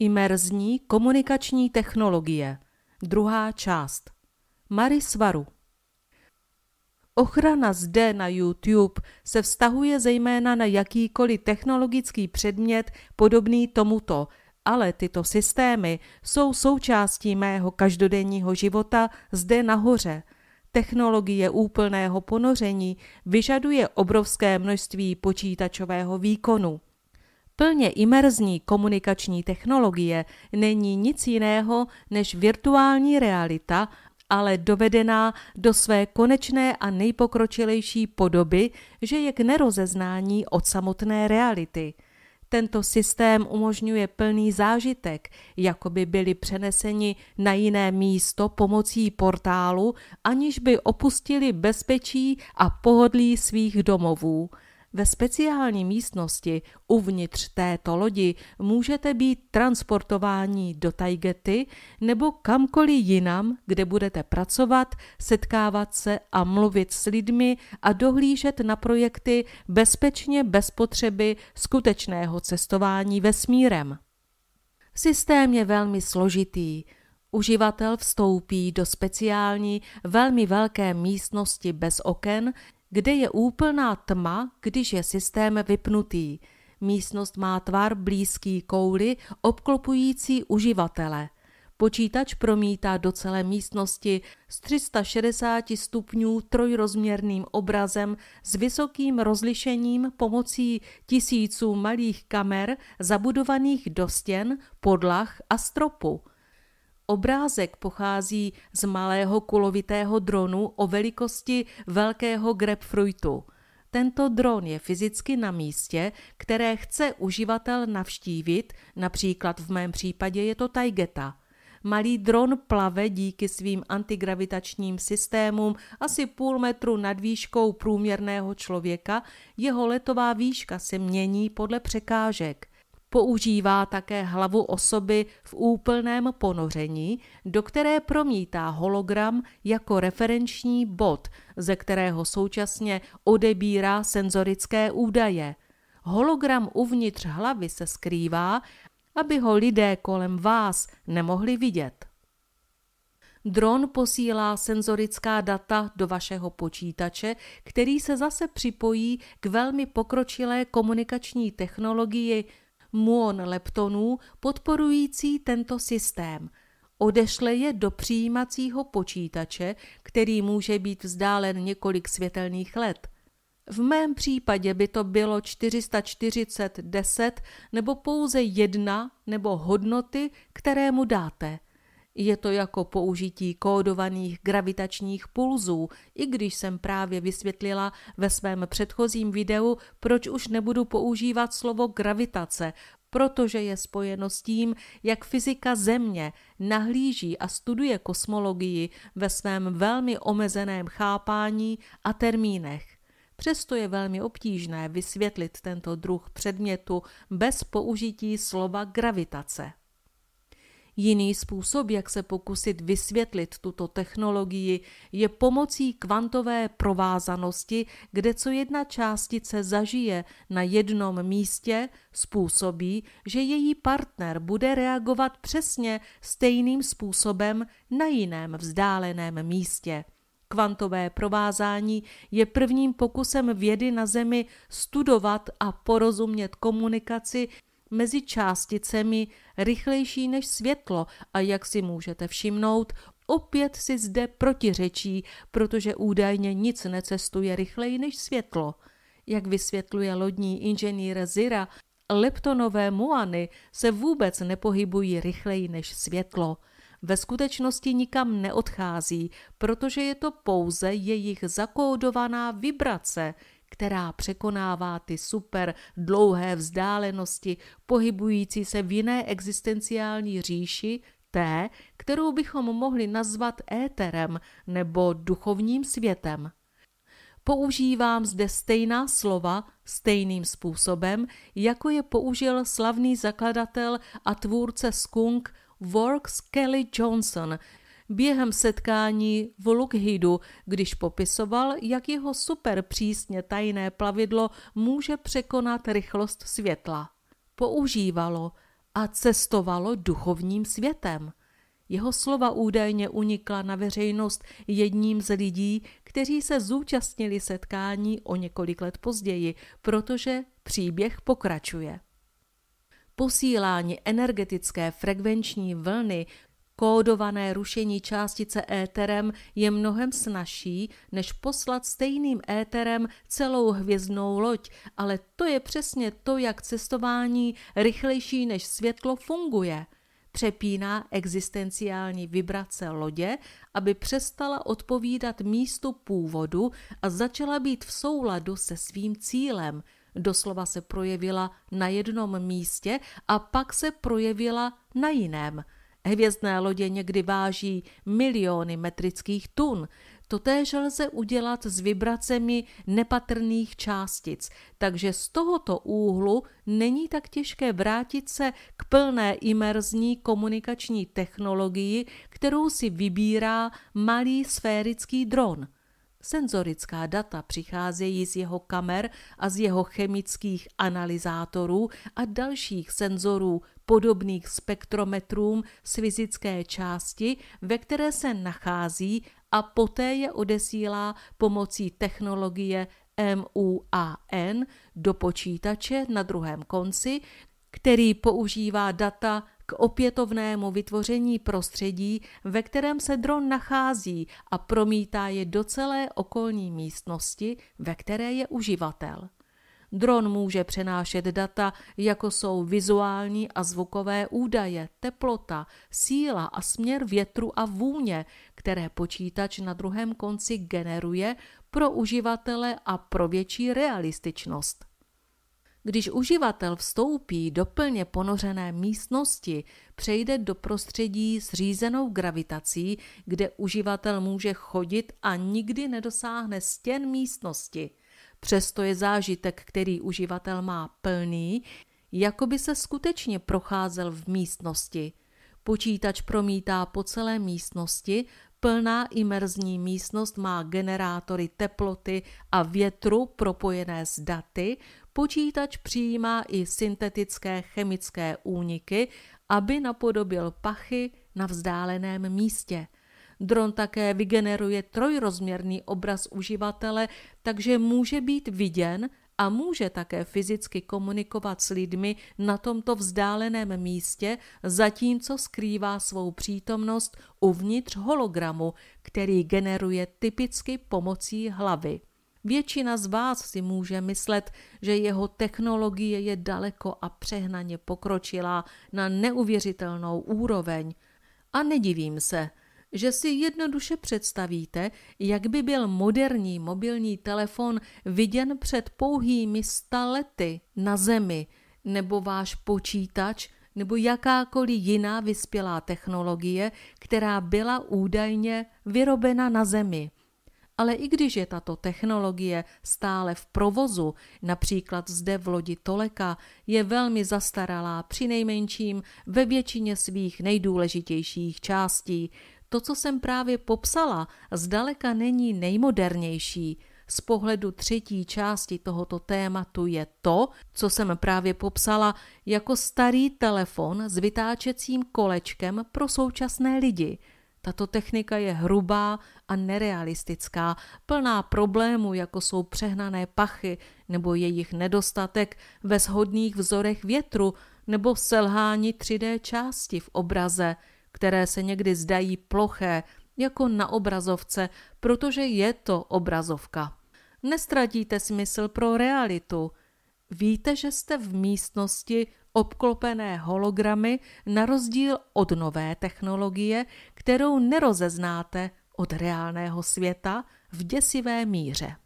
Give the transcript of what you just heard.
Imerzní komunikační technologie. Druhá část. Mary Svaru. Ochrana zde na YouTube se vztahuje zejména na jakýkoliv technologický předmět podobný tomuto, ale tyto systémy jsou součástí mého každodenního života zde nahoře. Technologie úplného ponoření vyžaduje obrovské množství počítačového výkonu. Plně imerzní komunikační technologie není nic jiného než virtuální realita, ale dovedená do své konečné a nejpokročilejší podoby, že je k nerozeznání od samotné reality. Tento systém umožňuje plný zážitek, jako by byli přeneseni na jiné místo pomocí portálu, aniž by opustili bezpečí a pohodlí svých domovů – ve speciální místnosti uvnitř této lodi můžete být transportováni do Tajgety nebo kamkoliv jinam, kde budete pracovat, setkávat se a mluvit s lidmi a dohlížet na projekty bezpečně bez potřeby skutečného cestování vesmírem. Systém je velmi složitý. Uživatel vstoupí do speciální, velmi velké místnosti bez oken, kde je úplná tma, když je systém vypnutý. Místnost má tvar blízký kouli, obklopující uživatele. Počítač promítá do celé místnosti s 360 stupňů trojrozměrným obrazem s vysokým rozlišením pomocí tisíců malých kamer zabudovaných do stěn, podlah a stropu – Obrázek pochází z malého kulovitého dronu o velikosti velkého grapefruitu. Tento dron je fyzicky na místě, které chce uživatel navštívit, například v mém případě je to Tajgeta. Malý dron plave díky svým antigravitačním systémům asi půl metru nad výškou průměrného člověka, jeho letová výška se mění podle překážek – Používá také hlavu osoby v úplném ponoření, do které promítá hologram jako referenční bod, ze kterého současně odebírá senzorické údaje. Hologram uvnitř hlavy se skrývá, aby ho lidé kolem vás nemohli vidět. Dron posílá senzorická data do vašeho počítače, který se zase připojí k velmi pokročilé komunikační technologii muon leptonů podporující tento systém. Odešle je do přijímacího počítače, který může být vzdálen několik světelných let. V mém případě by to bylo 440 10 nebo pouze jedna nebo hodnoty, které mu dáte – je to jako použití kódovaných gravitačních pulzů, i když jsem právě vysvětlila ve svém předchozím videu, proč už nebudu používat slovo gravitace, protože je spojeno s tím, jak fyzika Země nahlíží a studuje kosmologii ve svém velmi omezeném chápání a termínech. Přesto je velmi obtížné vysvětlit tento druh předmětu bez použití slova gravitace. Jiný způsob, jak se pokusit vysvětlit tuto technologii, je pomocí kvantové provázanosti, kde co jedna částice zažije na jednom místě, způsobí, že její partner bude reagovat přesně stejným způsobem na jiném vzdáleném místě. Kvantové provázání je prvním pokusem vědy na Zemi studovat a porozumět komunikaci mezi částicemi rychlejší než světlo a jak si můžete všimnout, opět si zde protiřečí, protože údajně nic necestuje rychleji než světlo. Jak vysvětluje lodní inženýr Zira, leptonové muany se vůbec nepohybují rychleji než světlo. Ve skutečnosti nikam neodchází, protože je to pouze jejich zakódovaná vibrace, která překonává ty super dlouhé vzdálenosti, pohybující se v jiné existenciální říši, té, kterou bychom mohli nazvat éterem nebo duchovním světem. Používám zde stejná slova stejným způsobem, jako je použil slavný zakladatel a tvůrce skunk Works Kelly Johnson během setkání v Lukhidu, když popisoval, jak jeho super přísně tajné plavidlo může překonat rychlost světla. Používalo a cestovalo duchovním světem. Jeho slova údajně unikla na veřejnost jedním z lidí, kteří se zúčastnili setkání o několik let později, protože příběh pokračuje. Posílání energetické frekvenční vlny Kódované rušení částice éterem je mnohem snažší, než poslat stejným éterem celou hvězdnou loď, ale to je přesně to, jak cestování rychlejší než světlo funguje. Přepíná existenciální vibrace lodě, aby přestala odpovídat místu původu a začala být v souladu se svým cílem. Doslova se projevila na jednom místě a pak se projevila na jiném – Hvězdné lodě někdy váží miliony metrických tun. Totéž lze udělat s vibracemi nepatrných částic, takže z tohoto úhlu není tak těžké vrátit se k plné imerzní komunikační technologii, kterou si vybírá malý sférický dron. Senzorická data přicházejí z jeho kamer a z jeho chemických analyzátorů a dalších senzorů podobných spektrometrům z fyzické části, ve které se nachází a poté je odesílá pomocí technologie MUAN do počítače na druhém konci, který používá data k opětovnému vytvoření prostředí, ve kterém se dron nachází a promítá je do celé okolní místnosti, ve které je uživatel. Dron může přenášet data, jako jsou vizuální a zvukové údaje, teplota, síla a směr větru a vůně, které počítač na druhém konci generuje pro uživatele a pro větší realističnost. Když uživatel vstoupí do plně ponořené místnosti, přejde do prostředí s řízenou gravitací, kde uživatel může chodit a nikdy nedosáhne stěn místnosti – Přesto je zážitek, který uživatel má plný, jako by se skutečně procházel v místnosti. Počítač promítá po celé místnosti, plná imerzní místnost má generátory teploty a větru propojené s daty, počítač přijímá i syntetické chemické úniky, aby napodobil pachy na vzdáleném místě – Dron také vygeneruje trojrozměrný obraz uživatele, takže může být viděn a může také fyzicky komunikovat s lidmi na tomto vzdáleném místě, zatímco skrývá svou přítomnost uvnitř hologramu, který generuje typicky pomocí hlavy. Většina z vás si může myslet, že jeho technologie je daleko a přehnaně pokročilá na neuvěřitelnou úroveň. A nedivím se, že si jednoduše představíte, jak by byl moderní mobilní telefon viděn před pouhými stalety na zemi, nebo váš počítač, nebo jakákoliv jiná vyspělá technologie, která byla údajně vyrobena na zemi. Ale i když je tato technologie stále v provozu, například zde v lodi Toleka, je velmi zastaralá nejmenším ve většině svých nejdůležitějších částí. To, co jsem právě popsala, zdaleka není nejmodernější z pohledu třetí části tohoto tématu je to, co jsem právě popsala jako starý telefon s vytáčecím kolečkem pro současné lidi – tato technika je hrubá a nerealistická, plná problémů, jako jsou přehnané pachy nebo jejich nedostatek ve shodných vzorech větru nebo selhání 3D části v obraze, které se někdy zdají ploché, jako na obrazovce, protože je to obrazovka. Nestratíte smysl pro realitu – Víte, že jste v místnosti obklopené hologramy na rozdíl od nové technologie, kterou nerozeznáte od reálného světa v děsivé míře.